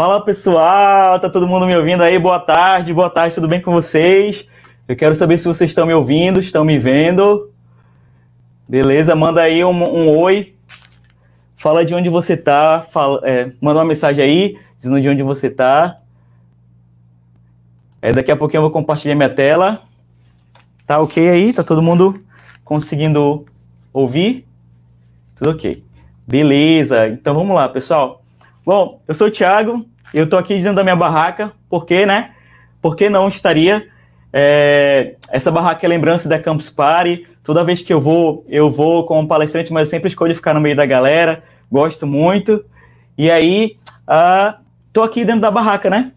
Fala pessoal, tá todo mundo me ouvindo aí? Boa tarde, boa tarde, tudo bem com vocês? Eu quero saber se vocês estão me ouvindo, estão me vendo. Beleza, manda aí um, um oi. Fala de onde você tá, fala, é, manda uma mensagem aí, dizendo de onde você tá. É, daqui a pouquinho eu vou compartilhar minha tela. Tá ok aí? Tá todo mundo conseguindo ouvir? Tudo ok. Beleza, então vamos lá, pessoal. Bom, eu sou o Thiago, eu tô aqui dizendo da minha barraca, porque, né? Porque não estaria. É, essa barraca é lembrança da Campus Party. Toda vez que eu vou, eu vou como palestrante, mas eu sempre escolho ficar no meio da galera. Gosto muito. E aí, uh, tô aqui dentro da barraca, né?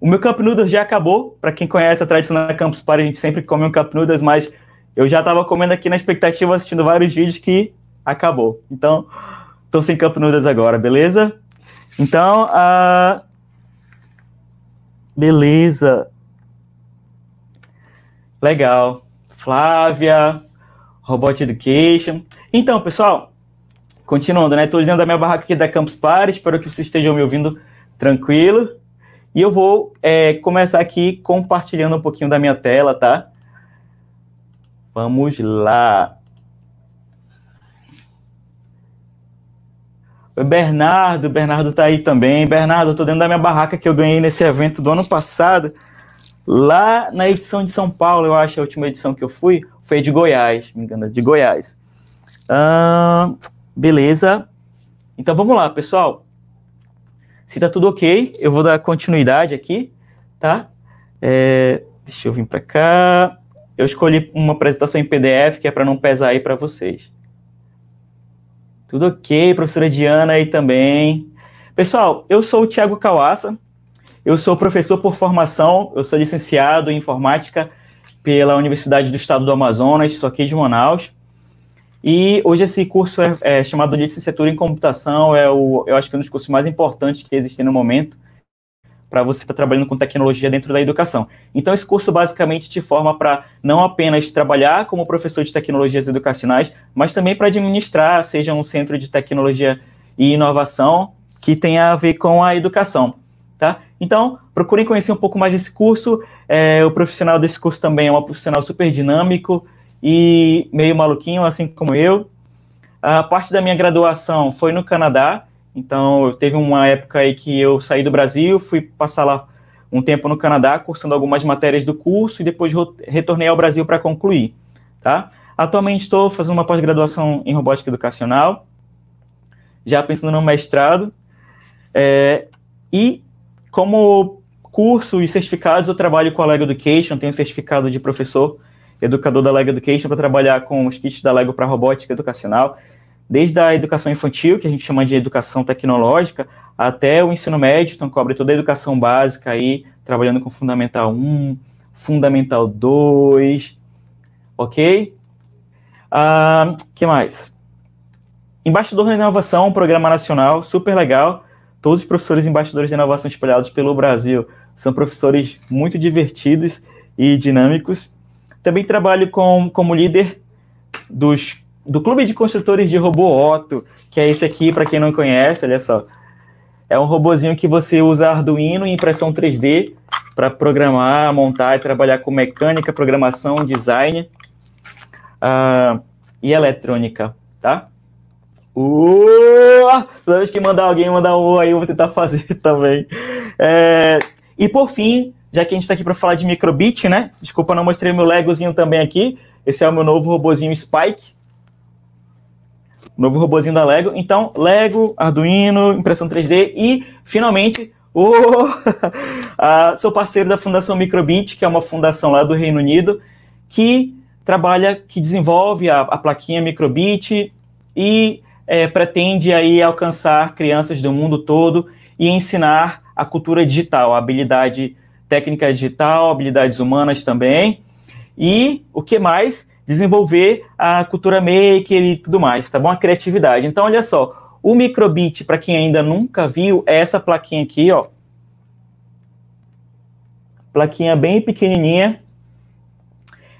O meu Cup Noodles já acabou. Para quem conhece a tradição da Campus Party, a gente sempre come um Cup Noodles, mas eu já estava comendo aqui na expectativa, assistindo vários vídeos que acabou. Então, tô sem Cup Noodles agora, beleza? Então, a. Beleza. Legal. Flávia, Robot Education. Então, pessoal, continuando, né? Estou dentro da minha barraca aqui da Campus Party, espero que vocês estejam me ouvindo tranquilo. E eu vou é, começar aqui compartilhando um pouquinho da minha tela, tá? Vamos lá. Bernardo, Bernardo tá aí também. Bernardo, eu tô dentro da minha barraca que eu ganhei nesse evento do ano passado, lá na edição de São Paulo, eu acho, a última edição que eu fui, foi de Goiás, me engano, de Goiás. beleza. Então vamos lá, pessoal. Se tá tudo ok, eu vou dar continuidade aqui, tá? É, deixa eu vir para cá. Eu escolhi uma apresentação em PDF que é para não pesar aí para vocês. Tudo ok, professora Diana aí também. Pessoal, eu sou o Tiago Cauaça, eu sou professor por formação, eu sou licenciado em informática pela Universidade do Estado do Amazonas, estou aqui de Manaus. E hoje esse curso é, é chamado de licenciatura em computação, é o, eu acho que é um dos cursos mais importantes que existem no momento, para você estar tá trabalhando com tecnologia dentro da educação. Então, esse curso basicamente te forma para não apenas trabalhar como professor de tecnologias educacionais, mas também para administrar, seja um centro de tecnologia e inovação que tenha a ver com a educação. Tá? Então, procurem conhecer um pouco mais desse curso. É, o profissional desse curso também é um profissional super dinâmico e meio maluquinho, assim como eu. A parte da minha graduação foi no Canadá, então, teve uma época aí que eu saí do Brasil, fui passar lá um tempo no Canadá, cursando algumas matérias do curso e depois retornei ao Brasil para concluir, tá? Atualmente estou fazendo uma pós-graduação em robótica educacional, já pensando no mestrado, é, e como curso e certificados, eu trabalho com a Lego Education, tenho certificado de professor educador da Lego Education para trabalhar com os kits da Lego para robótica educacional desde a educação infantil, que a gente chama de educação tecnológica, até o ensino médio, então cobre toda a educação básica aí, trabalhando com Fundamental 1, Fundamental 2, ok? Ah, que mais? Embaixador da Inovação, um programa nacional super legal. Todos os professores embaixadores de inovação espalhados pelo Brasil são professores muito divertidos e dinâmicos. Também trabalho com, como líder dos do Clube de Construtores de Robô Otto, que é esse aqui, para quem não conhece, olha só. É um robozinho que você usa Arduino e impressão 3D para programar, montar e trabalhar com mecânica, programação, design uh, e eletrônica, tá? Uh, toda vez que mandar alguém mandar um oi, aí, eu vou tentar fazer também. É, e por fim, já que a gente está aqui para falar de microbit, né? Desculpa, não mostrei meu legozinho também aqui. Esse é o meu novo robozinho Spike, novo robozinho da Lego. Então, Lego, Arduino, impressão 3D e, finalmente, o a, seu parceiro da Fundação Microbit, que é uma fundação lá do Reino Unido, que trabalha, que desenvolve a, a plaquinha Microbit e é, pretende aí alcançar crianças do mundo todo e ensinar a cultura digital, a habilidade técnica digital, habilidades humanas também. E o que mais? desenvolver a cultura maker e tudo mais, tá bom? A criatividade. Então, olha só, o microbit, para quem ainda nunca viu, é essa plaquinha aqui, ó. Plaquinha bem pequenininha.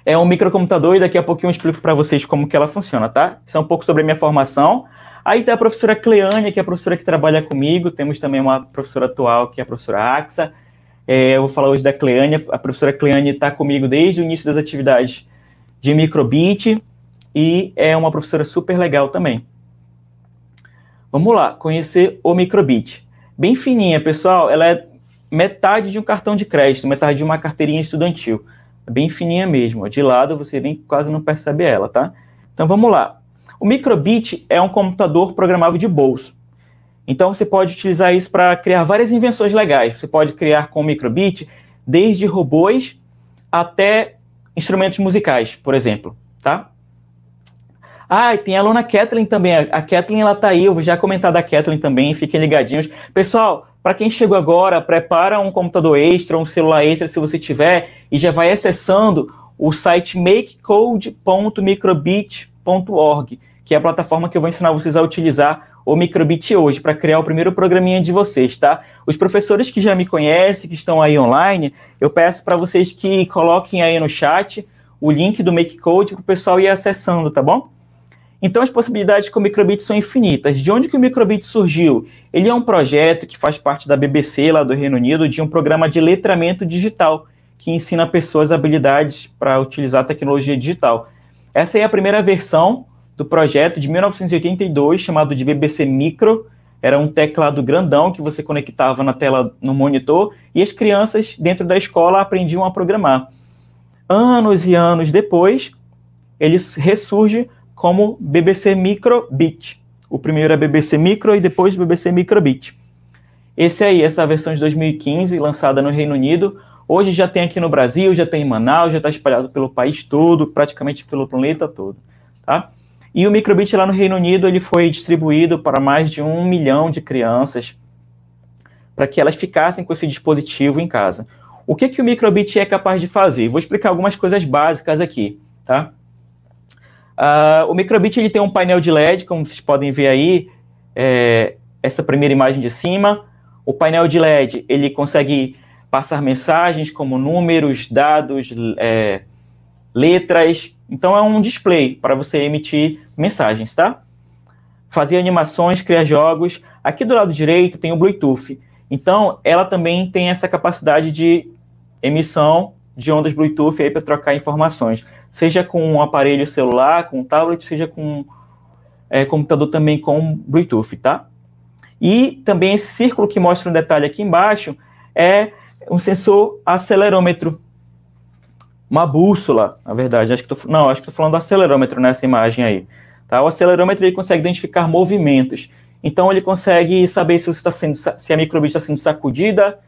É um microcomputador e daqui a pouquinho eu explico para vocês como que ela funciona, tá? Isso é um pouco sobre a minha formação. Aí tem tá a professora Cleânia, que é a professora que trabalha comigo. Temos também uma professora atual, que é a professora Axa. É, eu vou falar hoje da Cleânia. A professora Cleânia está comigo desde o início das atividades de microbit e é uma professora super legal também. Vamos lá, conhecer o microbit. Bem fininha, pessoal, ela é metade de um cartão de crédito, metade de uma carteirinha estudantil. É bem fininha mesmo, de lado você nem quase não percebe ela, tá? Então vamos lá. O microbit é um computador programável de bolso. Então você pode utilizar isso para criar várias invenções legais. Você pode criar com o microbit desde robôs até instrumentos musicais, por exemplo, tá? Ah, e tem a aluna Kathleen também. A Kathleen, ela tá aí. Eu já comentar da Kathleen também. Fiquem ligadinhos. Pessoal, para quem chegou agora, prepara um computador extra, um celular extra, se você tiver, e já vai acessando o site makecode.microbit.org, que é a plataforma que eu vou ensinar vocês a utilizar o Microbit hoje para criar o primeiro programinha de vocês, tá? Os professores que já me conhecem, que estão aí online, eu peço para vocês que coloquem aí no chat o link do Make Code para o pessoal ir acessando, tá bom? Então as possibilidades com o Microbit são infinitas. De onde que o Microbit surgiu? Ele é um projeto que faz parte da BBC lá do Reino Unido de um programa de letramento digital que ensina pessoas habilidades para utilizar tecnologia digital. Essa é a primeira versão do projeto de 1982 chamado de BBC Micro. Era um teclado grandão que você conectava na tela no monitor e as crianças dentro da escola aprendiam a programar. Anos e anos depois, ele ressurge como BBC Micro Bit. O primeiro é BBC Micro e depois BBC Micro Bit. Esse aí, essa versão de 2015, lançada no Reino Unido, Hoje já tem aqui no Brasil, já tem em Manaus, já está espalhado pelo país todo, praticamente pelo planeta todo. Tá? E o microbit lá no Reino Unido ele foi distribuído para mais de um milhão de crianças para que elas ficassem com esse dispositivo em casa. O que, que o microbit é capaz de fazer? Vou explicar algumas coisas básicas aqui, tá? Uh, o microbit ele tem um painel de LED, como vocês podem ver aí, é, essa primeira imagem de cima. O painel de LED ele consegue passar mensagens como números, dados, é, letras, então é um display para você emitir mensagens, tá? Fazer animações, criar jogos. Aqui do lado direito tem o Bluetooth. Então ela também tem essa capacidade de emissão de ondas Bluetooth aí para trocar informações, seja com um aparelho celular, com um tablet, seja com é, computador também com Bluetooth, tá? E também esse círculo que mostra um detalhe aqui embaixo é um sensor acelerômetro uma bússola, na verdade. Acho que tô, não, acho que estou falando do acelerômetro nessa imagem aí. Tá? O acelerômetro ele consegue identificar movimentos. Então ele consegue saber se, tá sendo, se a microbiota está sendo sacudida,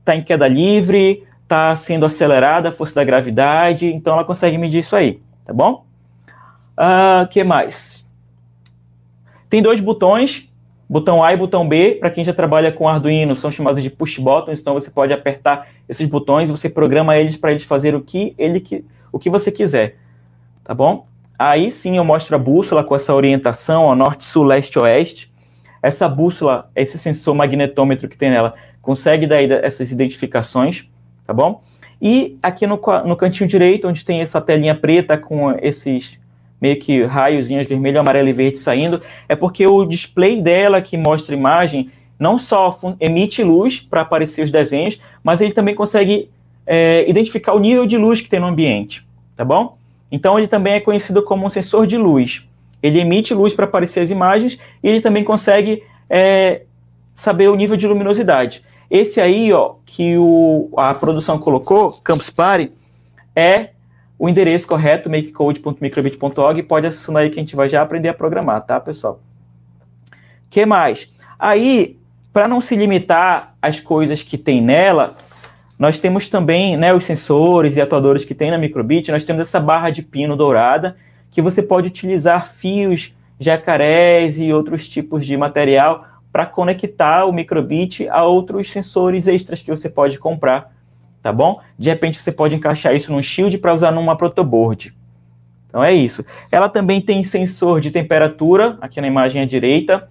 está em queda livre, está sendo acelerada a força da gravidade. Então ela consegue medir isso aí, tá bom? O uh, ah, que mais? Tem dois botões Botão A e botão B, para quem já trabalha com Arduino, são chamados de push buttons, então você pode apertar esses botões, e você programa eles para eles fazerem o que, ele que, o que você quiser, tá bom? Aí sim eu mostro a bússola com essa orientação, ó, norte, sul, leste, oeste. Essa bússola, esse sensor magnetômetro que tem nela, consegue dar essas identificações, tá bom? E aqui no, no cantinho direito, onde tem essa telinha preta com esses meio que raiozinhos vermelho, amarelo e verde saindo, é porque o display dela que mostra imagem não só emite luz para aparecer os desenhos, mas ele também consegue é, identificar o nível de luz que tem no ambiente, tá bom? Então ele também é conhecido como um sensor de luz. Ele emite luz para aparecer as imagens e ele também consegue é, saber o nível de luminosidade. Esse aí, ó, que o, a produção colocou, Campus Party, é o endereço correto, makecode.microbit.org, pode acessar aí que a gente vai já aprender a programar, tá, pessoal? que mais? Aí, para não se limitar às coisas que tem nela, nós temos também né, os sensores e atuadores que tem na microbit, nós temos essa barra de pino dourada, que você pode utilizar fios, jacarés e outros tipos de material para conectar o microbit a outros sensores extras que você pode comprar tá bom? De repente você pode encaixar isso num shield para usar numa protoboard. Então é isso. Ela também tem sensor de temperatura, aqui na imagem à direita.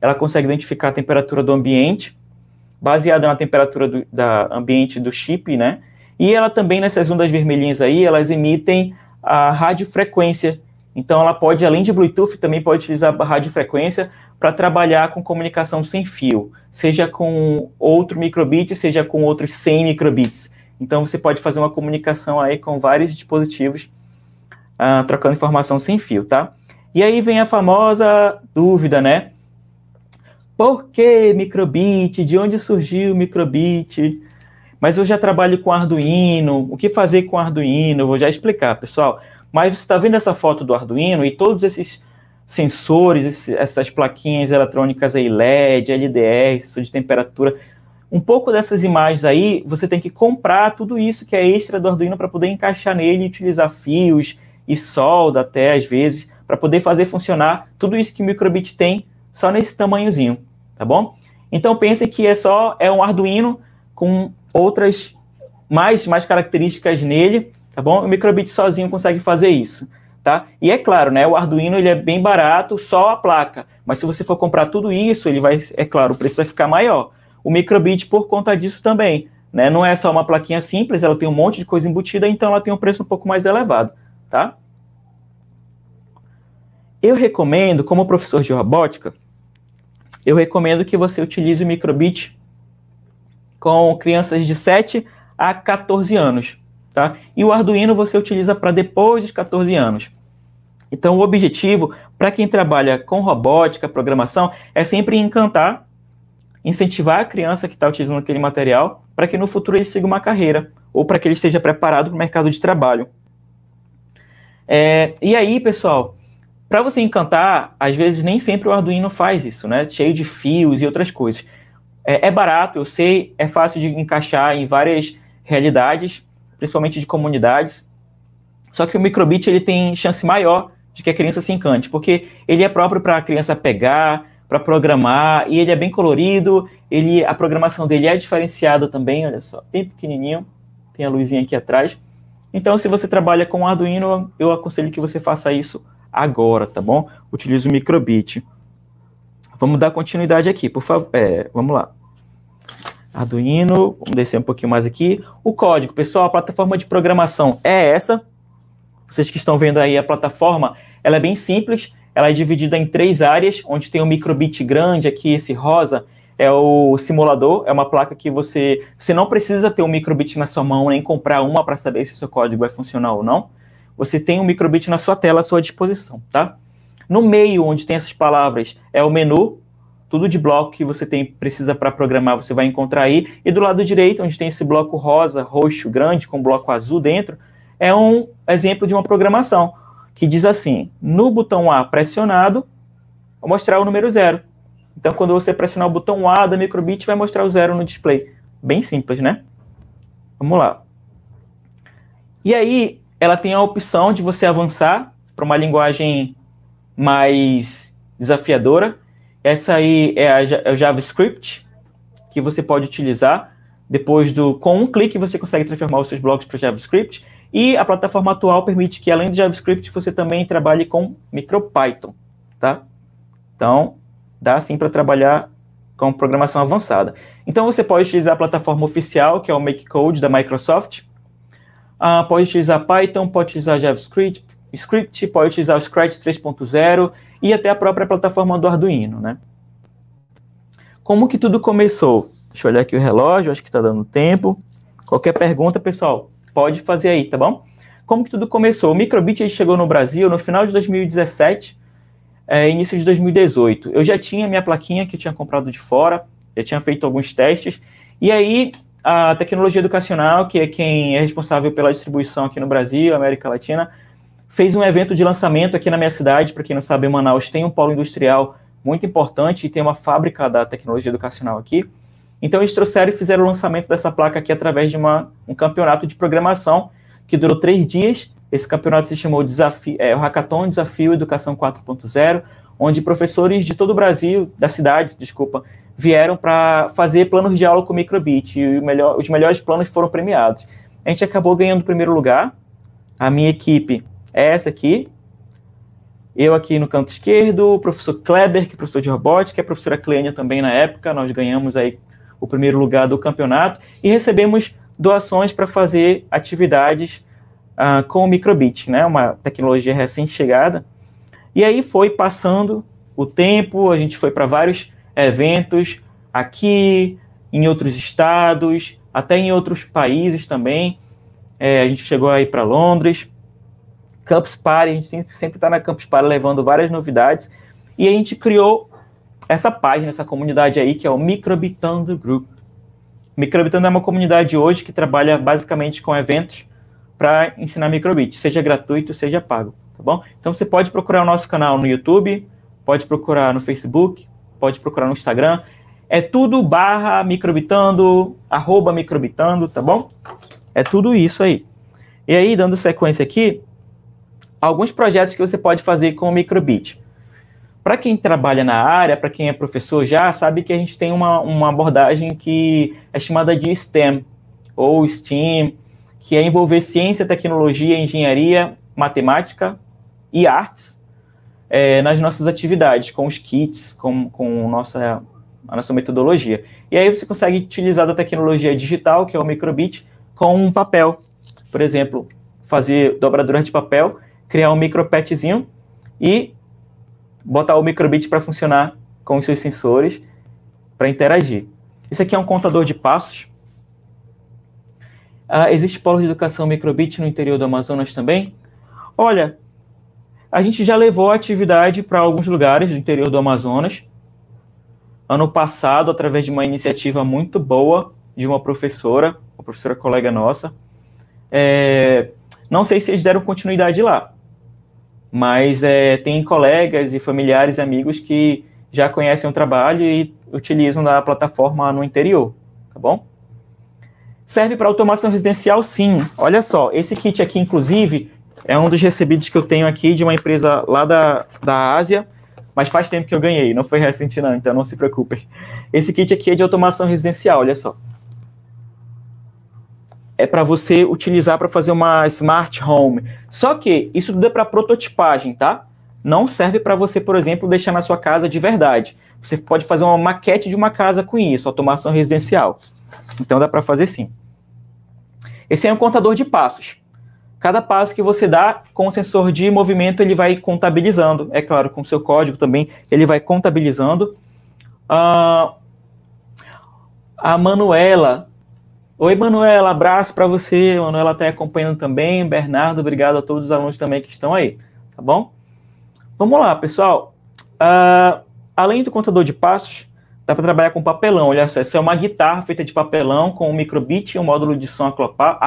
Ela consegue identificar a temperatura do ambiente, baseada na temperatura do da ambiente do chip, né? E ela também, nessas ondas vermelhinhas aí, elas emitem a radiofrequência. Então ela pode, além de Bluetooth, também pode utilizar a radiofrequência para trabalhar com comunicação sem fio, seja com outro microbit, seja com outros 100 microbits. Então você pode fazer uma comunicação aí com vários dispositivos uh, trocando informação sem fio, tá? E aí vem a famosa dúvida, né? Por que microbit? De onde surgiu o microbit? Mas eu já trabalho com Arduino. O que fazer com Arduino? Eu vou já explicar, pessoal. Mas você está vendo essa foto do Arduino e todos esses sensores, essas plaquinhas eletrônicas aí, LED, LDR, de temperatura, um pouco dessas imagens aí, você tem que comprar tudo isso que é extra do Arduino para poder encaixar nele e utilizar fios e solda até às vezes, para poder fazer funcionar tudo isso que o microbit tem só nesse tamanhozinho, tá bom? Então pense que é só é um Arduino com outras mais mais características nele, tá bom? O microbit sozinho consegue fazer isso. Tá? E é claro, né, o Arduino ele é bem barato, só a placa. Mas se você for comprar tudo isso, ele vai, é claro, o preço vai ficar maior o microbit por conta disso também. Né? Não é só uma plaquinha simples, ela tem um monte de coisa embutida, então ela tem um preço um pouco mais elevado, tá? Eu recomendo, como professor de robótica, eu recomendo que você utilize o microbit com crianças de 7 a 14 anos, tá? E o Arduino você utiliza para depois dos 14 anos. Então, o objetivo para quem trabalha com robótica, programação, é sempre encantar incentivar a criança que está utilizando aquele material para que no futuro ele siga uma carreira ou para que ele esteja preparado para o mercado de trabalho. É, e aí, pessoal, para você encantar, às vezes nem sempre o Arduino faz isso, né? Cheio de fios e outras coisas. É, é barato, eu sei, é fácil de encaixar em várias realidades, principalmente de comunidades. Só que o microbit ele tem chance maior de que a criança se encante, porque ele é próprio para a criança pegar, para programar, e ele é bem colorido, ele a programação dele é diferenciada também, olha só, bem pequenininho, tem a luzinha aqui atrás. Então, se você trabalha com Arduino, eu aconselho que você faça isso agora, tá bom? Utilize o microbit. Vamos dar continuidade aqui, por favor. É, vamos lá. Arduino, vamos descer um pouquinho mais aqui. O código, pessoal, a plataforma de programação é essa. Vocês que estão vendo aí a plataforma, ela é bem simples. Ela é dividida em três áreas, onde tem um microbit grande aqui, esse rosa, é o simulador, é uma placa que você, você não precisa ter um microbit na sua mão, nem comprar uma para saber se seu código vai funcionar ou não. Você tem um microbit na sua tela à sua disposição, tá? No meio, onde tem essas palavras, é o menu, tudo de bloco que você tem precisa para programar, você vai encontrar aí. E do lado direito, onde tem esse bloco rosa, roxo, grande, com bloco azul dentro, é um exemplo de uma programação que diz assim: no botão A pressionado, vou mostrar o número zero. Então, quando você pressionar o botão A da microbit, vai mostrar o zero no display. Bem simples, né? Vamos lá. E aí, ela tem a opção de você avançar para uma linguagem mais desafiadora. Essa aí é, a, é o JavaScript, que você pode utilizar. Depois do. Com um clique, você consegue transformar os seus blocos para JavaScript. E a plataforma atual permite que, além de JavaScript, você também trabalhe com MicroPython, tá? Então, dá sim para trabalhar com programação avançada. Então, você pode utilizar a plataforma oficial, que é o MakeCode da Microsoft. Ah, pode utilizar Python, pode utilizar JavaScript, script, pode utilizar o Scratch 3.0 e até a própria plataforma do Arduino, né? Como que tudo começou? Deixa eu olhar aqui o relógio, acho que está dando tempo. Qualquer pergunta, pessoal, pode fazer aí, tá bom? Como que tudo começou? O Microbit chegou no Brasil no final de 2017, é, início de 2018. Eu já tinha minha plaquinha que eu tinha comprado de fora, já tinha feito alguns testes, e aí a tecnologia educacional, que é quem é responsável pela distribuição aqui no Brasil, América Latina, fez um evento de lançamento aqui na minha cidade. Para quem não sabe, Manaus tem um polo industrial muito importante e tem uma fábrica da tecnologia educacional aqui. Então eles trouxeram e fizeram o lançamento dessa placa aqui através de uma, um campeonato de programação que durou três dias. Esse campeonato se chamou Desafio, é, o Hackathon Desafio Educação 4.0, onde professores de todo o Brasil, da cidade, desculpa, vieram para fazer planos de aula com microbit e melhor, os melhores planos foram premiados. A gente acabou ganhando o primeiro lugar. A minha equipe é essa aqui. Eu aqui no canto esquerdo, o professor Kleber, que é professor de robótica, é a professora Clênia também na época, nós ganhamos aí o primeiro lugar do campeonato, e recebemos doações para fazer atividades uh, com o microbit, né, uma tecnologia recém-chegada. E aí foi passando o tempo, a gente foi para vários eventos aqui, em outros estados, até em outros países também. É, a gente chegou aí para Londres, Campus Party, a gente sempre está na Campus Party levando várias novidades. E a gente criou essa página, essa comunidade aí, que é o Microbitando Group. Microbitando é uma comunidade hoje que trabalha basicamente com eventos para ensinar microbit, seja gratuito, seja pago, tá bom? Então você pode procurar o nosso canal no YouTube, pode procurar no Facebook, pode procurar no Instagram. É tudo barra microbitando, arroba microbitando, tá bom? É tudo isso aí. E aí, dando sequência aqui, alguns projetos que você pode fazer com o microbit. Para quem trabalha na área, para quem é professor já, sabe que a gente tem uma, uma abordagem que é chamada de STEM, ou STEAM, que é envolver ciência, tecnologia, engenharia, matemática e artes é, nas nossas atividades, com os kits, com, com nossa, a nossa metodologia. E aí você consegue utilizar da tecnologia digital, que é o microbit, com um papel. Por exemplo, fazer dobradura de papel, criar um micropetzinho e botar o microbit para funcionar com os seus sensores para interagir. Isso aqui é um contador de passos. Ah, existe polo de educação microbit no interior do Amazonas também? Olha, a gente já levou a atividade para alguns lugares do interior do Amazonas. Ano passado, através de uma iniciativa muito boa de uma professora, uma professora colega nossa, é, não sei se eles deram continuidade lá, mas é, tem colegas e familiares e amigos que já conhecem o trabalho e utilizam da plataforma no interior, tá bom? Serve para automação residencial, sim. Olha só, esse kit aqui, inclusive, é um dos recebidos que eu tenho aqui de uma empresa lá da, da Ásia, mas faz tempo que eu ganhei, não foi recente não, então não se preocupem. Esse kit aqui é de automação residencial, olha só é para você utilizar para fazer uma smart home. Só que isso tudo é para prototipagem, tá? Não serve para você, por exemplo, deixar na sua casa de verdade. Você pode fazer uma maquete de uma casa com isso, automação residencial. Então dá para fazer sim. Esse é um contador de passos. Cada passo que você dá com o sensor de movimento, ele vai contabilizando. É claro, com o seu código também, ele vai contabilizando. Uh, a Manuela Oi, Manuela, abraço para você. Manuela está acompanhando também. Bernardo, obrigado a todos os alunos também que estão aí, tá bom? Vamos lá, pessoal. Uh, além do contador de passos, dá para trabalhar com papelão. Olha só, essa é uma guitarra feita de papelão com um microbit e um módulo de som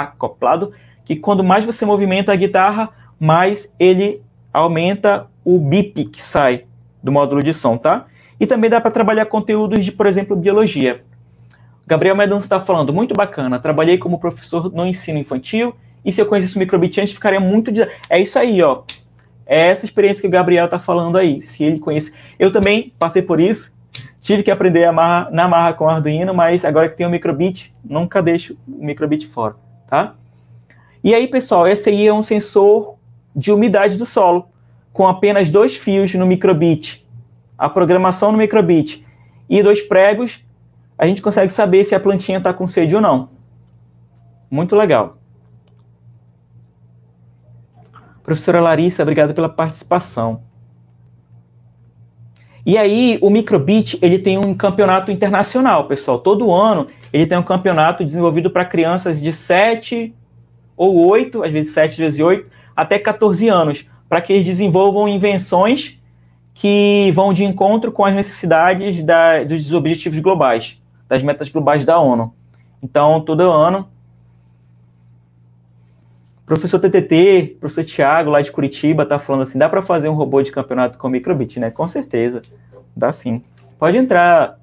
acoplado, que quando mais você movimenta a guitarra, mais ele aumenta o bip que sai do módulo de som, tá? E também dá para trabalhar conteúdos de, por exemplo, biologia. Gabriel Medon está falando, muito bacana, trabalhei como professor no ensino infantil e se eu conhecesse antes, ficaria muito... De... É isso aí, ó. É essa experiência que o Gabriel está falando aí, se ele conhece. Eu também passei por isso, tive que aprender a marra, na marra com Arduino, mas agora que tem o microbit, nunca deixo o microbit fora, tá? E aí, pessoal, esse aí é um sensor de umidade do solo, com apenas dois fios no microbit, a programação no microbit e dois pregos a gente consegue saber se a plantinha está com sede ou não. Muito legal. Professora Larissa, obrigado pela participação. E aí, o Microbit, ele tem um campeonato internacional, pessoal. Todo ano, ele tem um campeonato desenvolvido para crianças de 7 ou 8, às vezes 7, às vezes 8, até 14 anos, para que eles desenvolvam invenções que vão de encontro com as necessidades da, dos objetivos globais das metas globais da ONU. Então, todo ano, professor TTT, professor Tiago, lá de Curitiba, está falando assim, dá para fazer um robô de campeonato com microbit, né? Com certeza, dá sim. Pode entrar.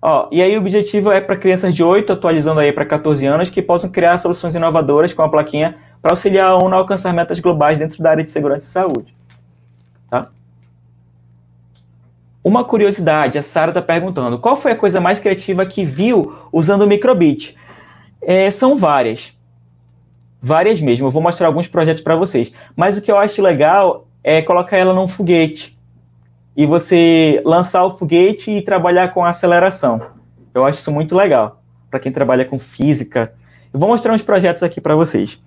Ó, e aí o objetivo é para crianças de 8, atualizando aí para 14 anos, que possam criar soluções inovadoras com a plaquinha para auxiliar a ONU a alcançar metas globais dentro da área de segurança e saúde. Uma curiosidade, a Sara está perguntando, qual foi a coisa mais criativa que viu usando o microbit? É, são várias. Várias mesmo. Eu vou mostrar alguns projetos para vocês. Mas o que eu acho legal é colocar ela num foguete. E você lançar o foguete e trabalhar com aceleração. Eu acho isso muito legal. Para quem trabalha com física. Eu vou mostrar uns projetos aqui para vocês.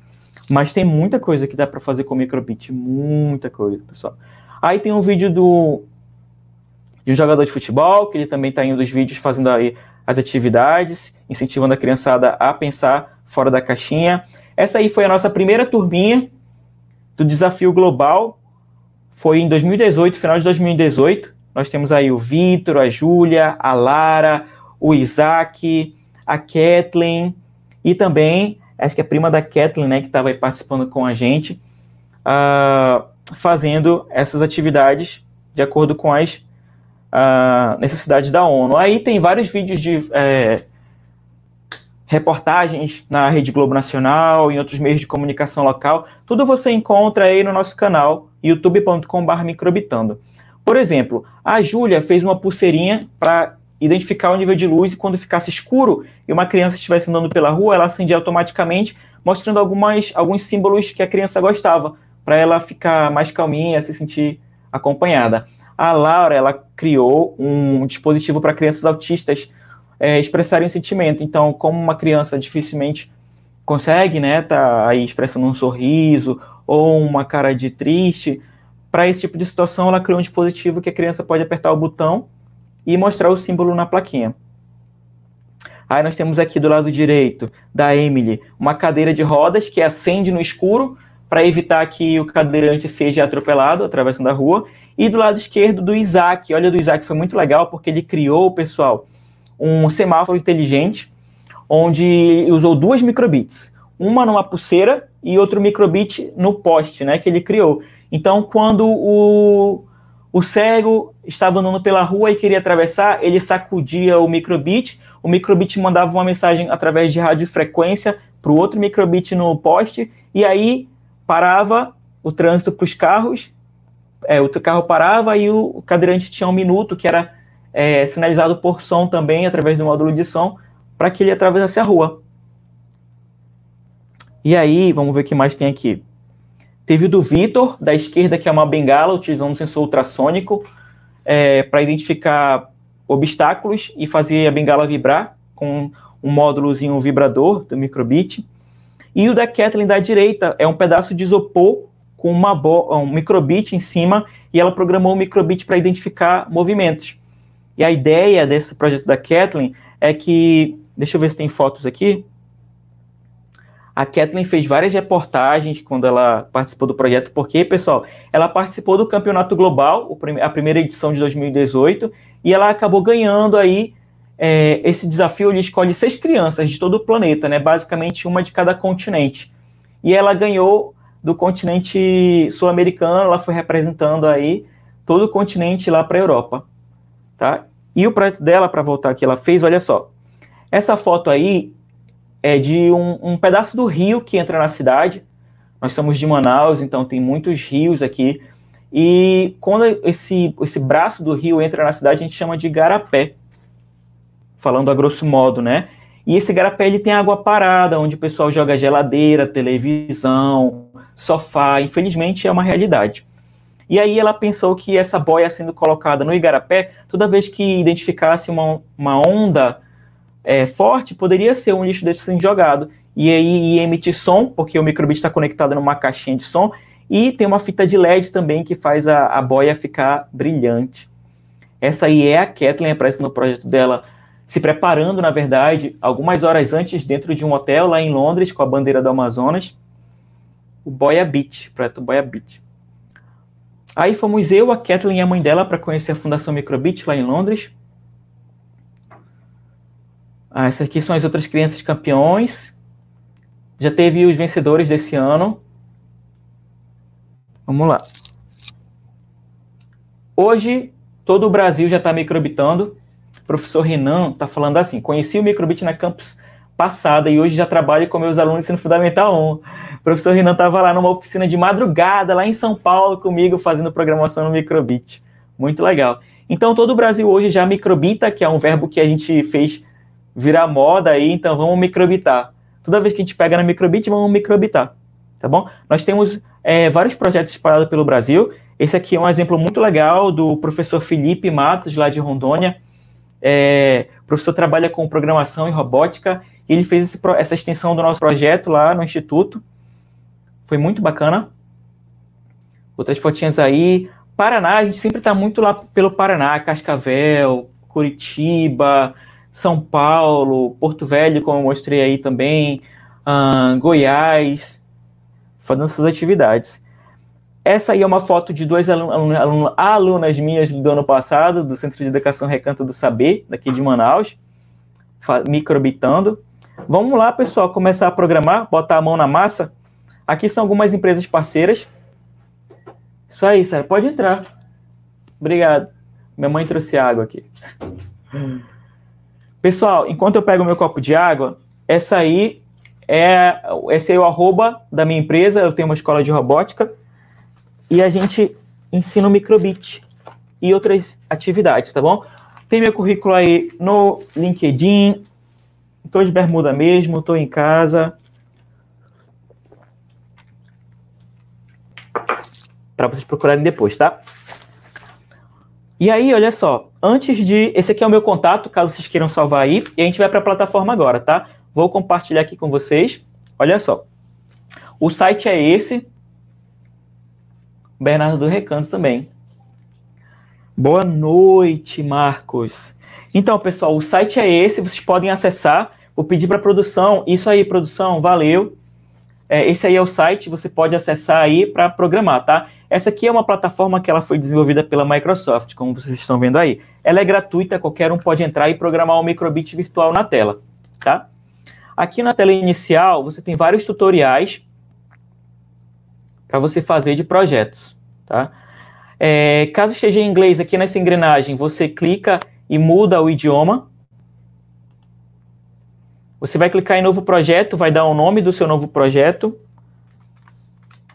Mas tem muita coisa que dá para fazer com o microbit. Muita coisa, pessoal. Aí tem um vídeo do de um jogador de futebol, que ele também está indo nos vídeos fazendo aí as atividades, incentivando a criançada a pensar fora da caixinha. Essa aí foi a nossa primeira turminha do desafio global. Foi em 2018, final de 2018. Nós temos aí o Vitor, a Júlia, a Lara, o Isaac, a Kathleen e também, acho que a é prima da Kathleen, né, que estava tá aí participando com a gente, uh, fazendo essas atividades de acordo com as a necessidade da ONU. Aí tem vários vídeos de é, reportagens na Rede Globo Nacional, em outros meios de comunicação local. Tudo você encontra aí no nosso canal, youtube.com.br microbitando. Por exemplo, a Júlia fez uma pulseirinha para identificar o nível de luz e quando ficasse escuro e uma criança estivesse andando pela rua, ela acendia automaticamente, mostrando algumas, alguns símbolos que a criança gostava, para ela ficar mais calminha, se sentir acompanhada a Laura ela criou um dispositivo para crianças autistas é, expressarem um sentimento. Então, como uma criança dificilmente consegue, né, tá aí expressando um sorriso ou uma cara de triste, para esse tipo de situação ela criou um dispositivo que a criança pode apertar o botão e mostrar o símbolo na plaquinha. Aí nós temos aqui do lado direito da Emily uma cadeira de rodas que acende no escuro para evitar que o cadeirante seja atropelado atravessando a rua e do lado esquerdo do Isaac. Olha, do Isaac foi muito legal, porque ele criou, pessoal, um semáforo inteligente, onde usou duas microbits. Uma numa pulseira e outro microbit no poste, né? Que ele criou. Então, quando o, o cego estava andando pela rua e queria atravessar, ele sacudia o microbit, o microbit mandava uma mensagem através de radiofrequência para o outro microbit no poste, e aí parava o trânsito para os carros é, o carro parava e o cadeirante tinha um minuto que era é, sinalizado por som também, através do módulo de som, para que ele atravessasse a rua. E aí, vamos ver o que mais tem aqui. Teve o do Vitor, da esquerda, que é uma bengala, utilizando um sensor ultrassônico é, para identificar obstáculos e fazer a bengala vibrar com um módulozinho vibrador do microbit. E o da Kathleen da direita é um pedaço de isopor com uma um microbit em cima e ela programou o microbit para identificar movimentos. E a ideia desse projeto da Kathleen é que, deixa eu ver se tem fotos aqui. A Kathleen fez várias reportagens quando ela participou do projeto, porque, pessoal, ela participou do Campeonato Global, a primeira edição de 2018, e ela acabou ganhando aí é, esse desafio. Ele escolhe seis crianças de todo o planeta, né? Basicamente uma de cada continente. E ela ganhou do continente sul-americano, ela foi representando aí todo o continente lá para a Europa, tá? E o projeto dela, para voltar aqui, ela fez, olha só, essa foto aí é de um, um pedaço do rio que entra na cidade, nós somos de Manaus, então tem muitos rios aqui, e quando esse, esse braço do rio entra na cidade, a gente chama de garapé, falando a grosso modo, né? E esse garapé ele tem água parada, onde o pessoal joga geladeira, televisão, sofá, infelizmente é uma realidade. E aí ela pensou que essa boia sendo colocada no igarapé, toda vez que identificasse uma, uma onda é, forte, poderia ser um lixo desse sendo jogado. E aí ia emitir som, porque o microbit está conectado numa caixinha de som, e tem uma fita de LED também que faz a, a boia ficar brilhante. Essa aí é a Kathleen, aparece no projeto dela, se preparando, na verdade, algumas horas antes, dentro de um hotel lá em Londres, com a bandeira do Amazonas o Boya é Beach, projeto Boya é Beach. Aí fomos eu, a Kathleen e a mãe dela para conhecer a Fundação Microbit lá em Londres. Ah, essas aqui são as outras crianças campeões. Já teve os vencedores desse ano. Vamos lá. Hoje, todo o Brasil já está microbitando. O professor Renan está falando assim: conheci o microbit na campus passada e hoje já trabalho com meus alunos no Fundamental 1. O professor Renan estava lá numa oficina de madrugada, lá em São Paulo, comigo, fazendo programação no Microbit. Muito legal. Então, todo o Brasil hoje já microbita, que é um verbo que a gente fez virar moda aí, então vamos microbitar. Toda vez que a gente pega na microbit, vamos microbitar, tá bom? Nós temos é, vários projetos espalhados pelo Brasil. Esse aqui é um exemplo muito legal do professor Felipe Matos, lá de Rondônia. É, o professor trabalha com programação e robótica. E ele fez esse, essa extensão do nosso projeto lá no Instituto. Foi muito bacana. Outras fotinhas aí. Paraná, a gente sempre está muito lá pelo Paraná, Cascavel, Curitiba, São Paulo, Porto Velho, como eu mostrei aí também, uh, Goiás, fazendo essas atividades. Essa aí é uma foto de duas alun alun alunas minhas do ano passado, do Centro de Educação Recanto do Saber, daqui de Manaus, microbitando. Vamos lá, pessoal, começar a programar, botar a mão na massa. Aqui são algumas empresas parceiras. Isso aí, Sara, pode entrar. Obrigado. Minha mãe trouxe água aqui. Pessoal, enquanto eu pego meu copo de água, essa aí é esse é o arroba da minha empresa, eu tenho uma escola de robótica e a gente ensina o microbit e outras atividades, tá bom? Tem meu currículo aí no LinkedIn. Estou de bermuda mesmo, Estou em casa. para vocês procurarem depois, tá? E aí, olha só, antes de. Esse aqui é o meu contato, caso vocês queiram salvar aí, e a gente vai para a plataforma agora, tá? Vou compartilhar aqui com vocês. Olha só. O site é esse. Bernardo do Recanto também. Boa noite, Marcos. Então, pessoal, o site é esse, vocês podem acessar. Vou pedir para a produção. Isso aí, produção, valeu. É, esse aí é o site, você pode acessar aí para programar, tá? Essa aqui é uma plataforma que ela foi desenvolvida pela Microsoft, como vocês estão vendo aí. Ela é gratuita, qualquer um pode entrar e programar um microbit virtual na tela, tá? Aqui na tela inicial, você tem vários tutoriais para você fazer de projetos, tá? É, caso esteja em inglês, aqui nessa engrenagem, você clica e muda o idioma. Você vai clicar em novo projeto, vai dar o nome do seu novo projeto.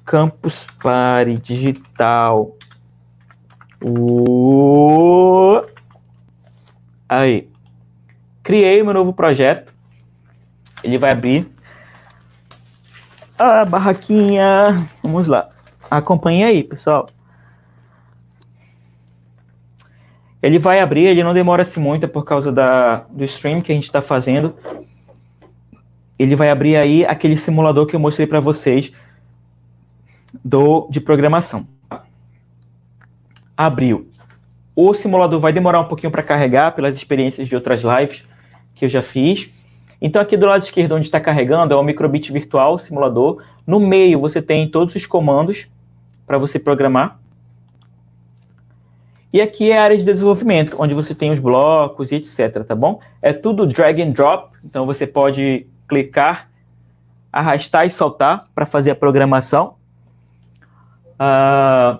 Campus Party digital. O... Aí. Criei meu novo projeto. Ele vai abrir a ah, barraquinha. Vamos lá. Acompanhe aí, pessoal. Ele vai abrir, ele não demora-se assim muito é por causa da, do stream que a gente está fazendo. Ele vai abrir aí aquele simulador que eu mostrei para vocês do, de programação. Abriu. O simulador vai demorar um pouquinho para carregar, pelas experiências de outras lives que eu já fiz. Então, aqui do lado esquerdo, onde está carregando, é o microbit virtual, simulador. No meio, você tem todos os comandos para você programar. E aqui é a área de desenvolvimento, onde você tem os blocos e etc, tá bom? É tudo drag and drop, então você pode clicar, arrastar e soltar para fazer a programação. Uh,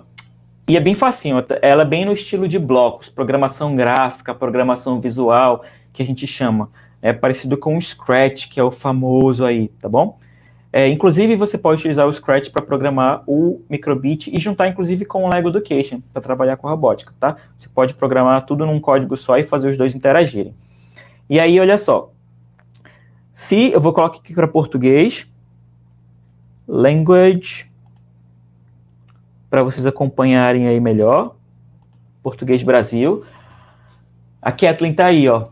e é bem facinho, ela é bem no estilo de blocos, programação gráfica, programação visual, que a gente chama. É parecido com o Scratch, que é o famoso aí, tá bom? É, inclusive, você pode utilizar o Scratch para programar o Microbit e juntar, inclusive, com o Lego Education, para trabalhar com robótica, tá? Você pode programar tudo num código só e fazer os dois interagirem. E aí, olha só. Se eu vou colocar aqui para português, language para vocês acompanharem aí melhor. Português Brasil. A Kathleen tá aí, ó,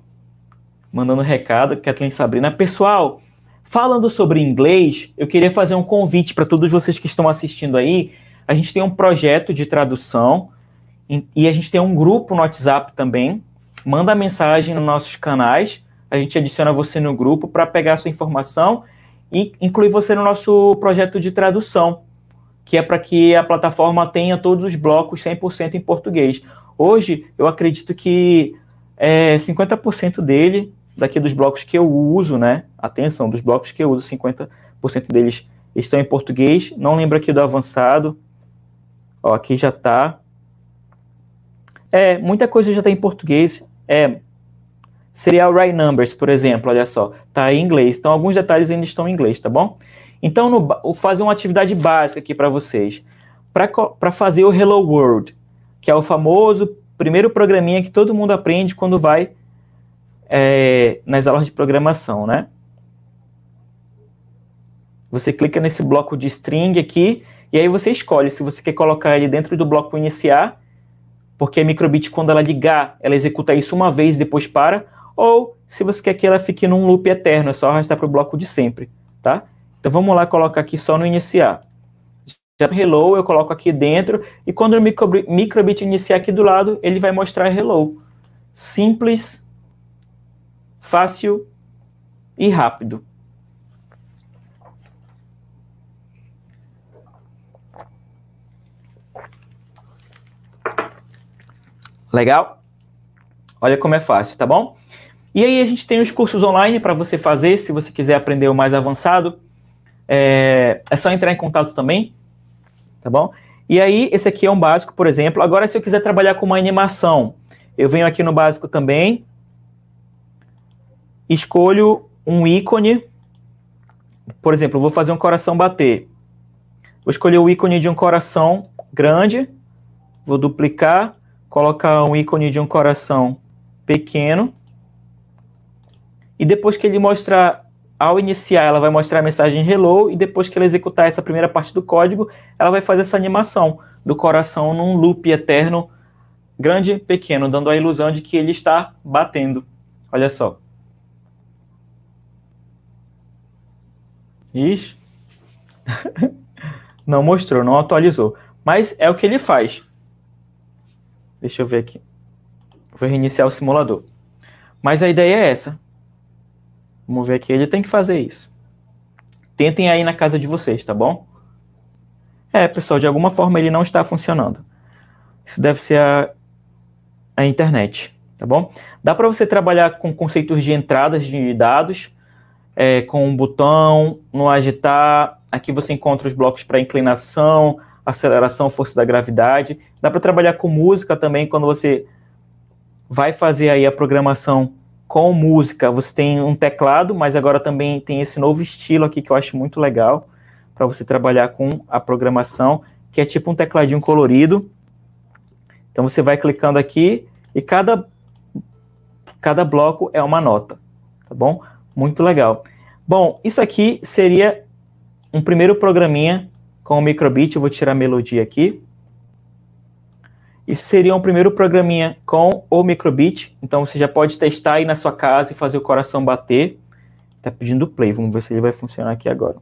mandando um recado, Kathleen Sabrina. Pessoal, falando sobre inglês, eu queria fazer um convite para todos vocês que estão assistindo aí. A gente tem um projeto de tradução e a gente tem um grupo no WhatsApp também. Manda mensagem nos nossos canais, a gente adiciona você no grupo para pegar a sua informação e incluir você no nosso projeto de tradução que é para que a plataforma tenha todos os blocos 100% em português. Hoje, eu acredito que é, 50% dele, daqui dos blocos que eu uso, né? Atenção, dos blocos que eu uso, 50% deles estão em português. Não lembro aqui do avançado. Ó, aqui já está. É, muita coisa já está em português. É, seria o right numbers, por exemplo, olha só, está em inglês. Então alguns detalhes ainda estão em inglês, tá bom? Então, no, vou fazer uma atividade básica aqui para vocês. Para fazer o Hello World, que é o famoso primeiro programinha que todo mundo aprende quando vai é, nas aulas de programação, né? Você clica nesse bloco de string aqui, e aí você escolhe se você quer colocar ele dentro do bloco iniciar, porque a microbit, quando ela ligar, ela executa isso uma vez e depois para, ou se você quer que ela fique num loop eterno, é só arrastar para o bloco de sempre, tá? Então vamos lá colocar aqui só no iniciar. Já hello, eu coloco aqui dentro, e quando o microbit iniciar aqui do lado, ele vai mostrar hello. Simples, fácil e rápido. Legal? Olha como é fácil, tá bom? E aí a gente tem os cursos online para você fazer, se você quiser aprender o mais avançado. É, é só entrar em contato também, tá bom? E aí, esse aqui é um básico, por exemplo. Agora, se eu quiser trabalhar com uma animação, eu venho aqui no básico também, escolho um ícone, por exemplo, vou fazer um coração bater. Vou escolher o ícone de um coração grande, vou duplicar, colocar um ícone de um coração pequeno, e depois que ele mostrar ao iniciar, ela vai mostrar a mensagem hello e depois que ela executar essa primeira parte do código, ela vai fazer essa animação do coração num loop eterno, grande, pequeno, dando a ilusão de que ele está batendo. Olha só. Ixi. não mostrou, não atualizou. Mas é o que ele faz. Deixa eu ver aqui. Vou reiniciar o simulador. Mas a ideia é essa. Vamos ver aqui. Ele tem que fazer isso. Tentem aí na casa de vocês, tá bom? É, pessoal, de alguma forma ele não está funcionando. Isso deve ser a, a internet, tá bom? Dá para você trabalhar com conceitos de entradas de dados, é, com um botão, no agitar. Aqui você encontra os blocos para inclinação, aceleração, força da gravidade. Dá para trabalhar com música também quando você vai fazer aí a programação com música. Você tem um teclado, mas agora também tem esse novo estilo aqui que eu acho muito legal para você trabalhar com a programação, que é tipo um tecladinho colorido. Então você vai clicando aqui e cada cada bloco é uma nota, tá bom? Muito legal. Bom, isso aqui seria um primeiro programinha com o Microbit, eu vou tirar a melodia aqui. Isso seria um primeiro programinha com o microbit. Então você já pode testar aí na sua casa e fazer o coração bater. Tá pedindo play, vamos ver se ele vai funcionar aqui agora.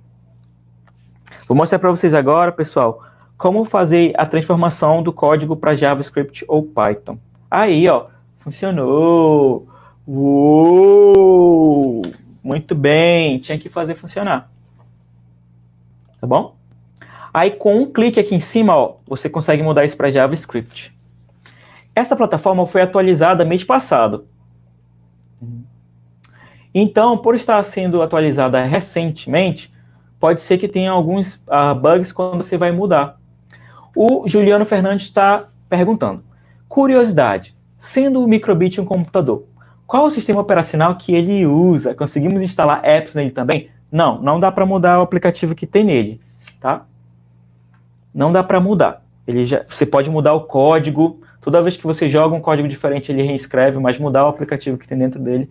Vou mostrar para vocês agora, pessoal, como fazer a transformação do código para JavaScript ou Python. Aí, ó, funcionou. Uou! Muito bem, tinha que fazer funcionar. Tá bom? Aí com um clique aqui em cima, ó, você consegue mudar isso para JavaScript. Essa plataforma foi atualizada mês passado. Uhum. Então, por estar sendo atualizada recentemente, pode ser que tenha alguns uh, bugs quando você vai mudar. O Juliano Fernandes está perguntando. Curiosidade, sendo o microbit um computador, qual o sistema operacional que ele usa? Conseguimos instalar apps nele também? Não, não dá para mudar o aplicativo que tem nele, tá? Não dá para mudar. Ele já, você pode mudar o código, Toda vez que você joga um código diferente, ele reescreve, mas mudar o aplicativo que tem dentro dele.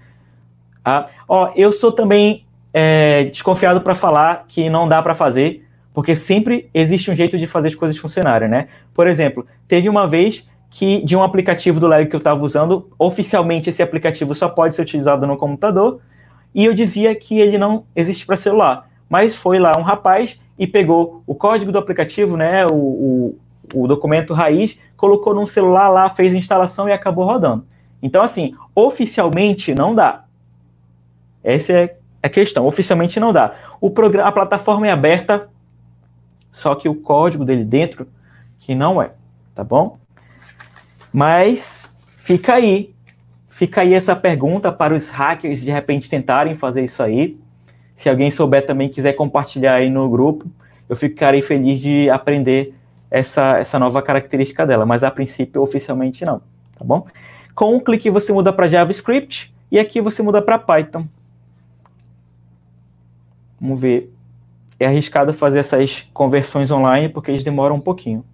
Ah, ó, eu sou também é, desconfiado para falar que não dá para fazer, porque sempre existe um jeito de fazer as coisas funcionarem, né? Por exemplo, teve uma vez que de um aplicativo do Lego que eu estava usando, oficialmente esse aplicativo só pode ser utilizado no computador, e eu dizia que ele não existe para celular. Mas foi lá um rapaz e pegou o código do aplicativo, né, o, o, o documento raiz, colocou num celular lá, fez a instalação e acabou rodando. Então, assim, oficialmente não dá. Essa é a questão. Oficialmente não dá. O programa, a plataforma é aberta, só que o código dele dentro que não é, tá bom? Mas fica aí, fica aí essa pergunta para os hackers de repente tentarem fazer isso aí. Se alguém souber também quiser compartilhar aí no grupo, eu ficarei feliz de aprender essa, essa nova característica dela, mas a princípio oficialmente não, tá bom? Com um clique você muda para JavaScript e aqui você muda para Python. Vamos ver. É arriscado fazer essas conversões online porque eles demoram um pouquinho.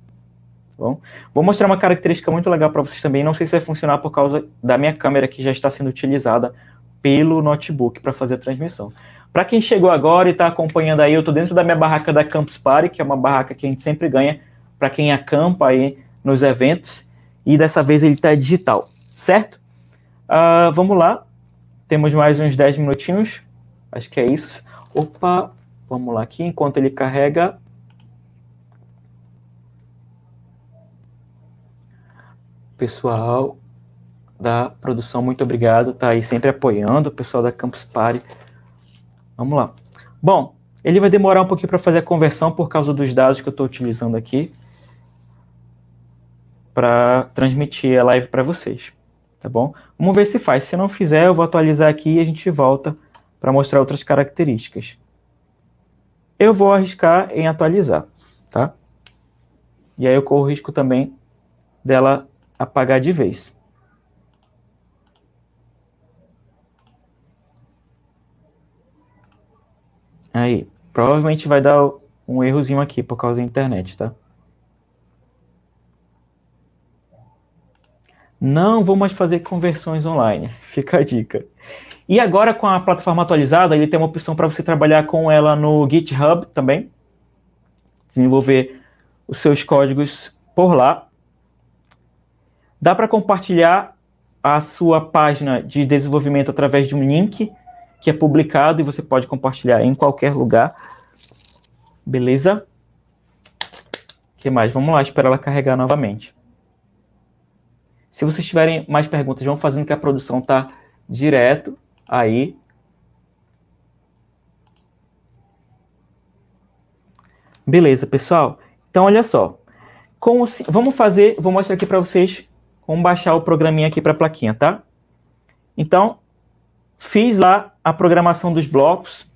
Tá bom? Vou mostrar uma característica muito legal para vocês também. Não sei se vai funcionar por causa da minha câmera que já está sendo utilizada pelo notebook para fazer a transmissão. Para quem chegou agora e está acompanhando aí, eu estou dentro da minha barraca da Campus Party, que é uma barraca que a gente sempre ganha para quem acampa aí nos eventos, e dessa vez ele está digital, certo? Uh, vamos lá, temos mais uns 10 minutinhos, acho que é isso. Opa, vamos lá aqui, enquanto ele carrega. Pessoal da produção, muito obrigado, tá aí sempre apoiando o pessoal da Campus Party. Vamos lá. Bom, ele vai demorar um pouquinho para fazer a conversão por causa dos dados que eu estou utilizando aqui para transmitir a live para vocês, tá bom? Vamos ver se faz. Se não fizer, eu vou atualizar aqui e a gente volta para mostrar outras características. Eu vou arriscar em atualizar, tá? E aí eu corro o risco também dela apagar de vez. Aí, provavelmente vai dar um errozinho aqui por causa da internet, tá? Não vou mais fazer conversões online. Fica a dica. E agora com a plataforma atualizada, ele tem uma opção para você trabalhar com ela no GitHub também. Desenvolver os seus códigos por lá. Dá para compartilhar a sua página de desenvolvimento através de um link que é publicado e você pode compartilhar em qualquer lugar. Beleza? O que mais? Vamos lá, esperar ela carregar novamente. Se vocês tiverem mais perguntas, vão fazendo que a produção está direto aí. Beleza, pessoal? Então, olha só. Como se... Vamos fazer, vou mostrar aqui para vocês como baixar o programinha aqui para a plaquinha, tá? Então, fiz lá a programação dos blocos,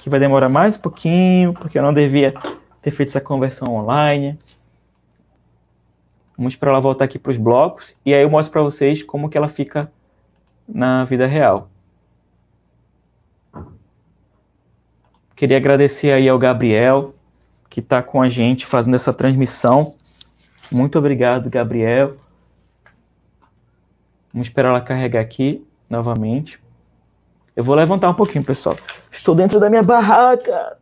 que vai demorar mais um pouquinho, porque eu não devia ter feito essa conversão online. Vamos para ela voltar aqui para os blocos e aí eu mostro para vocês como que ela fica na vida real. Queria agradecer aí ao Gabriel, que está com a gente fazendo essa transmissão. Muito obrigado, Gabriel. Vamos esperar ela carregar aqui novamente. Eu vou levantar um pouquinho, pessoal. Estou dentro da minha barraca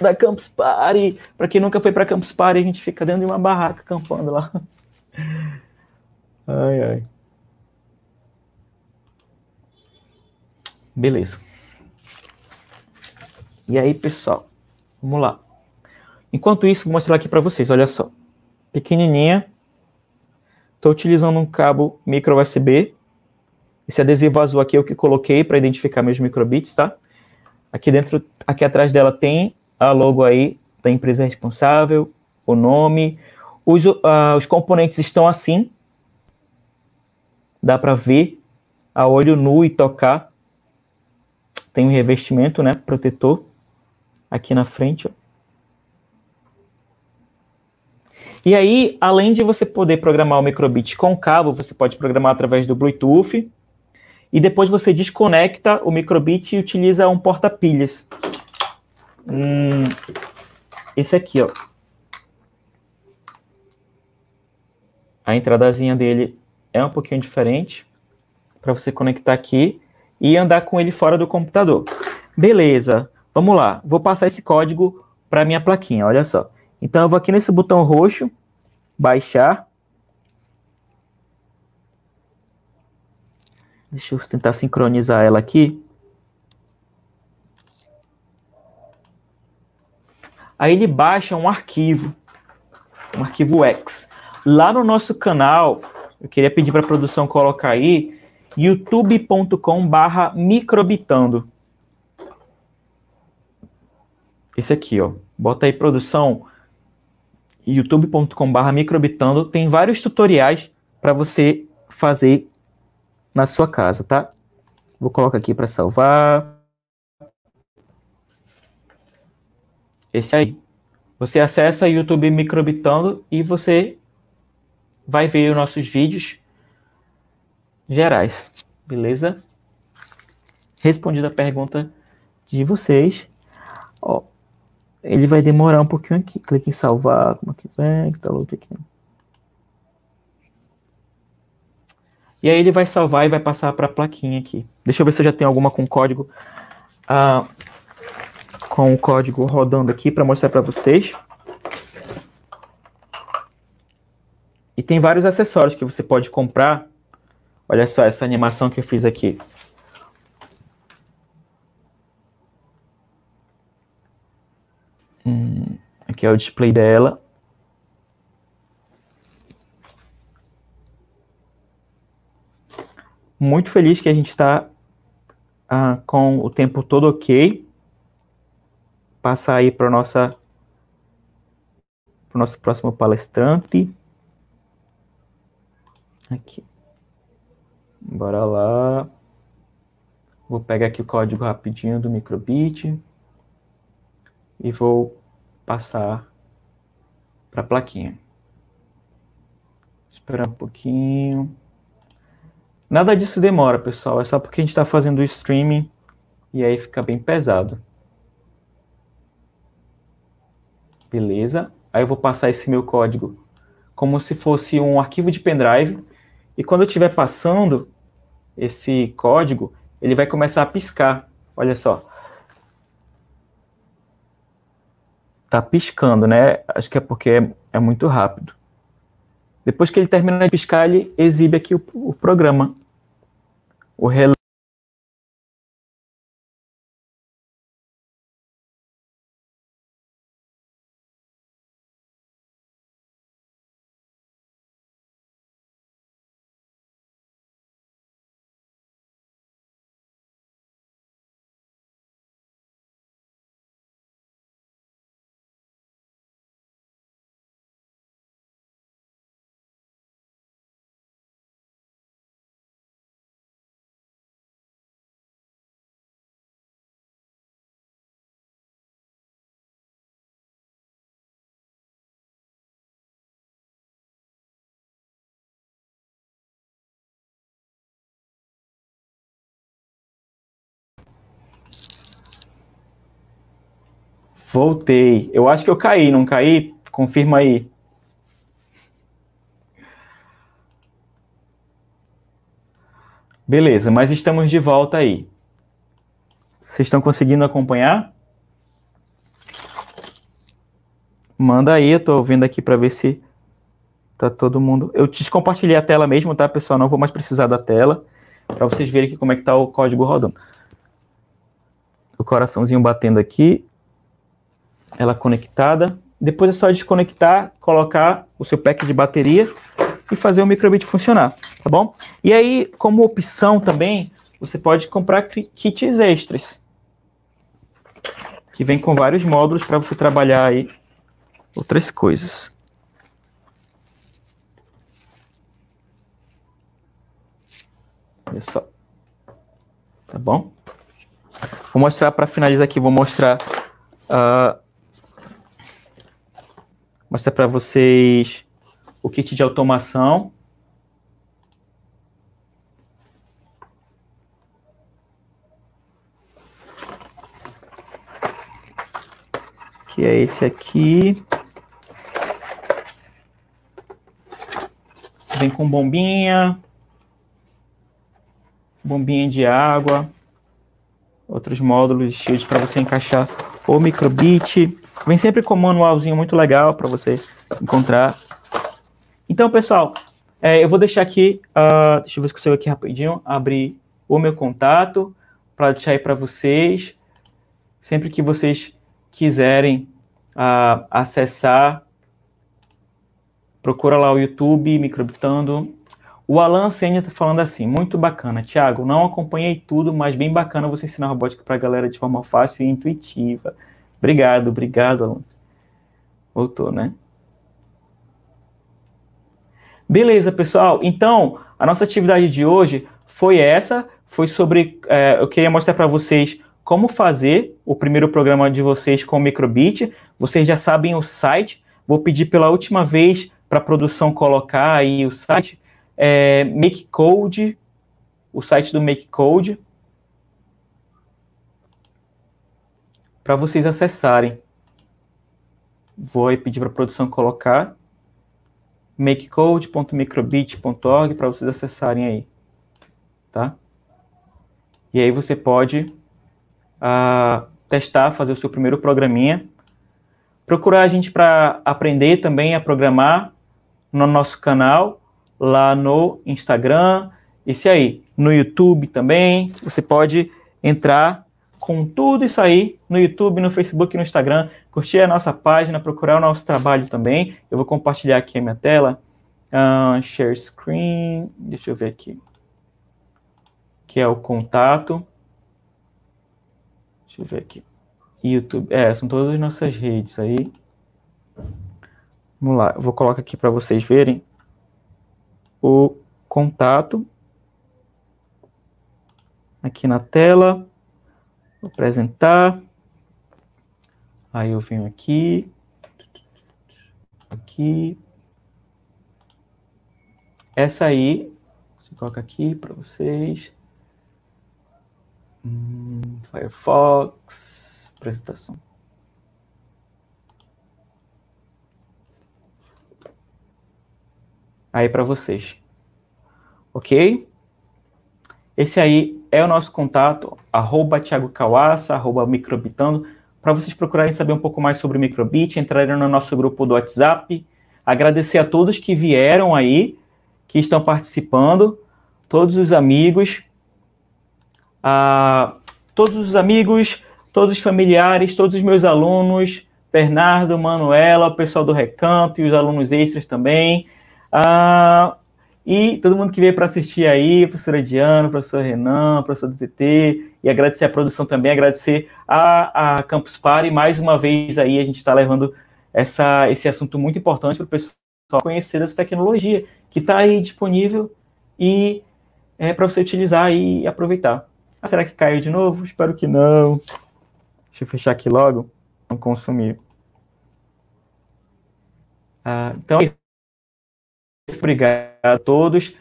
da Campus Party. Para quem nunca foi para Campus Party, a gente fica dentro de uma barraca acampando lá. Ai, ai. Beleza. E aí, pessoal, vamos lá. Enquanto isso, vou mostrar aqui para vocês, olha só. Pequenininha. Estou utilizando um cabo micro USB. Esse adesivo azul aqui é o que coloquei para identificar meus microbits, tá? Aqui dentro, aqui atrás dela tem a logo aí da empresa responsável, o nome, os, uh, os componentes estão assim. Dá para ver a olho nu e tocar. Tem um revestimento, né, protetor aqui na frente. Ó. E aí, além de você poder programar o microbit com cabo, você pode programar através do Bluetooth. E depois você desconecta o microbit e utiliza um porta-pilhas. Hum, esse aqui, ó. A entradazinha dele é um pouquinho diferente para você conectar aqui e andar com ele fora do computador. Beleza, vamos lá. Vou passar esse código para minha plaquinha, olha só. Então eu vou aqui nesse botão roxo, baixar. Deixa eu tentar sincronizar ela aqui. Aí ele baixa um arquivo, um arquivo X. Lá no nosso canal, eu queria pedir para a produção colocar aí, youtube.com barra microbitando. Esse aqui, ó. Bota aí, produção, youtube.com barra microbitando. Tem vários tutoriais para você fazer na sua casa, tá? Vou colocar aqui para salvar. Esse aí. Você acessa YouTube Microbitando e você vai ver os nossos vídeos gerais, beleza? Respondida a pergunta de vocês. Ó, ele vai demorar um pouquinho aqui. Clique em salvar, como quiser, que tá outro aqui. E aí ele vai salvar e vai passar para a plaquinha aqui. Deixa eu ver se eu já tenho alguma com código ah, com o código rodando aqui para mostrar para vocês. E tem vários acessórios que você pode comprar. Olha só essa animação que eu fiz aqui. Hum, aqui é o display dela. Muito feliz que a gente está ah, com o tempo todo ok. Passar aí para o nosso próximo palestrante. Aqui. Bora lá. Vou pegar aqui o código rapidinho do microbit e vou passar para a plaquinha. Esperar um pouquinho. Nada disso demora, pessoal. É só porque a gente está fazendo o streaming e aí fica bem pesado. Beleza. Aí eu vou passar esse meu código como se fosse um arquivo de pendrive e quando eu estiver passando esse código, ele vai começar a piscar. Olha só. Tá piscando, né? Acho que é porque é, é muito rápido. Depois que ele termina de piscar, ele exibe aqui o, o programa. O relé Voltei. Eu acho que eu caí, não caí? Confirma aí. Beleza, mas estamos de volta aí. Vocês estão conseguindo acompanhar? Manda aí, eu estou ouvindo aqui para ver se tá todo mundo. Eu descompartilhei a tela mesmo, tá, pessoal? Não vou mais precisar da tela para vocês verem aqui como é que tá o código rodando. O coraçãozinho batendo aqui ela conectada. Depois é só desconectar, colocar o seu pack de bateria e fazer o microbit funcionar, tá bom? E aí, como opção também, você pode comprar kits extras, que vem com vários módulos para você trabalhar aí outras coisas. Olha só. Tá bom? Vou mostrar para finalizar aqui, vou mostrar uh, mostrar para vocês o kit de automação. Que é esse aqui. Vem com bombinha, bombinha de água, outros módulos cheios para você encaixar o microbit, Vem sempre com um manualzinho muito legal para você encontrar. Então, pessoal, é, eu vou deixar aqui, uh, deixa eu ver se consigo aqui rapidinho, abrir o meu contato para deixar aí para vocês. Sempre que vocês quiserem uh, acessar, procura lá o YouTube, Microbitando. O Alan Senha está falando assim, muito bacana. Tiago, não acompanhei tudo, mas bem bacana você ensinar robótica para a galera de forma fácil e intuitiva. Obrigado, obrigado, Voltou, né? Beleza, pessoal. Então, a nossa atividade de hoje foi essa. Foi sobre. É, eu queria mostrar para vocês como fazer o primeiro programa de vocês com o Microbit. Vocês já sabem o site. Vou pedir pela última vez para a produção colocar aí o site. É, MakeCode, o site do MakeCode. para vocês acessarem. Vou pedir para a produção colocar makecode.microbit.org para vocês acessarem aí, tá? E aí você pode uh, testar, fazer o seu primeiro programinha. Procurar a gente para aprender também a programar no nosso canal, lá no Instagram, esse aí, no YouTube também. Você pode entrar com tudo isso aí no YouTube, no Facebook e no Instagram, curtir a nossa página, procurar o nosso trabalho também. Eu vou compartilhar aqui a minha tela. Uh, share screen, deixa eu ver aqui. Que é o contato. Deixa eu ver aqui. YouTube, é, são todas as nossas redes aí. Vamos lá, eu vou colocar aqui para vocês verem o contato aqui na tela. Vou apresentar. Aí eu venho aqui, aqui. Essa aí, você coloca aqui para vocês. Hum, Firefox, apresentação. Aí para vocês. Ok? Esse aí é o nosso contato, arroba Thiago Cauaça, arroba Microbitando para vocês procurarem saber um pouco mais sobre o Microbit, entrarem no nosso grupo do WhatsApp. Agradecer a todos que vieram aí, que estão participando, todos os amigos, a ah, todos os amigos, todos os familiares, todos os meus alunos, Bernardo, Manuela, o pessoal do Recanto e os alunos extras também. Ah, e todo mundo que veio para assistir aí, professora Diana, professor Renan, professor DTT, e agradecer a produção também, agradecer a, a Campus Party. Mais uma vez aí a gente está levando essa, esse assunto muito importante para o pessoal conhecer essa tecnologia que está aí disponível e é, para você utilizar e aproveitar. Ah, será que caiu de novo? Espero que não. Deixa eu fechar aqui logo. Não consumir. Ah, então, é obrigado a todos.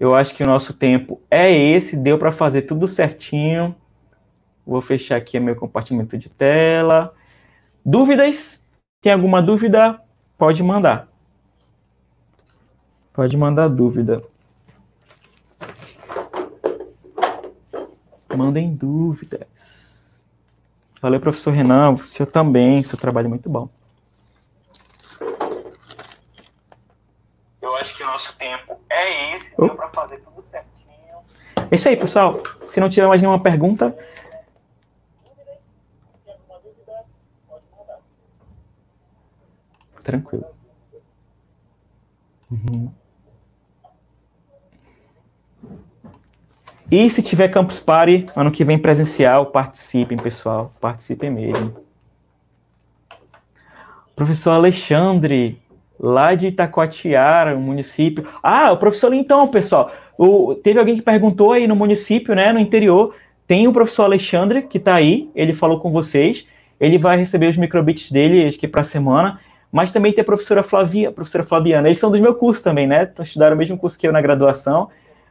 Eu acho que o nosso tempo é esse. Deu para fazer tudo certinho. Vou fechar aqui meu compartimento de tela. Dúvidas? Tem alguma dúvida? Pode mandar. Pode mandar dúvida. Mandem dúvidas. Valeu, professor Renan. Você também. Seu trabalho é muito bom. Eu acho que o nosso tempo é esse. Deu para fazer tudo certinho. É isso aí, pessoal. Se não tiver mais nenhuma pergunta, E se tiver Campus Party, ano que vem presencial, participem, pessoal. Participem mesmo. Professor Alexandre, lá de Itacoatiara, um município. Ah, o professor então, pessoal. O, teve alguém que perguntou aí no município, né, no interior. Tem o professor Alexandre que está aí, ele falou com vocês. Ele vai receber os microbits dele, acho que para a semana. Mas também tem a professora Flavia, a professora Flaviana. Eles são do meu curso também, né? Estudaram o mesmo curso que eu na graduação.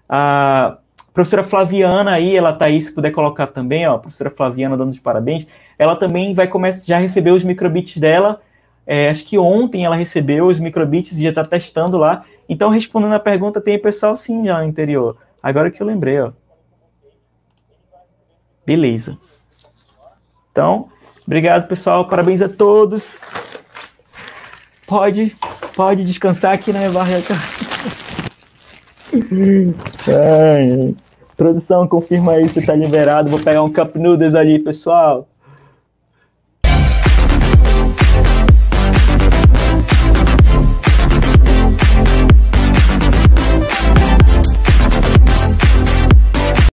A ah, Professora Flaviana aí, ela tá aí, se puder colocar também, ó, professora Flaviana dando os parabéns. Ela também vai começar, já recebeu os microbits dela, é, acho que ontem ela recebeu os microbits e já tá testando lá. Então, respondendo a pergunta, tem pessoal sim já no interior. Agora que eu lembrei, ó. Beleza. Então, obrigado, pessoal. Parabéns a todos. Pode, pode descansar aqui na né, barraca. Ai, produção, confirma aí se tá liberado. Vou pegar um Cup Noodles ali, pessoal.